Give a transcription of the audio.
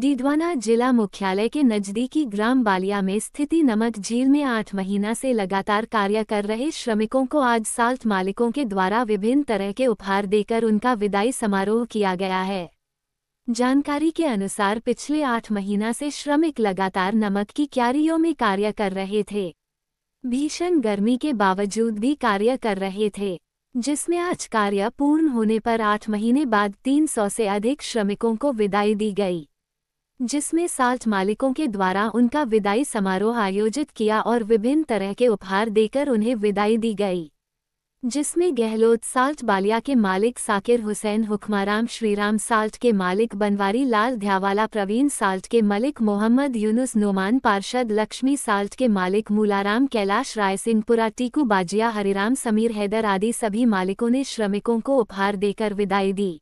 डीडवाना जिला मुख्यालय के नजदीकी ग्राम बालिया में स्थिति नमक झील में आठ महीना से लगातार कार्य कर रहे श्रमिकों को आज साल्ट मालिकों के द्वारा विभिन्न तरह के उपहार देकर उनका विदाई समारोह किया गया है जानकारी के अनुसार पिछले आठ महीना से श्रमिक लगातार नमक की क्यारियों में कार्य कर रहे थे भीषण गर्मी के बावजूद भी कार्य कर रहे थे जिसमें आज कार्य पूर्ण होने पर आठ महीने बाद 300 से अधिक श्रमिकों को विदाई दी गई जिसमें साल्ट मालिकों के द्वारा उनका विदाई समारोह आयोजित किया और विभिन्न तरह के उपहार देकर उन्हें विदाई दी गई जिसमें गहलोत साल्ट बालिया के मालिक साकिर हुसैन हुक्माराम श्रीराम साल्ट के मालिक बनवारी लाल ध्यावाला प्रवीण साल्ट के मलिक मोहम्मद यूनुस नोमान पार्षद लक्ष्मी साल्ट के मालिक मूलाराम कैलाश राय सिंहपुरा टीकू बाजिया हरिराम समीर हैदर आदि सभी मालिकों ने श्रमिकों को उपहार देकर विदाई दी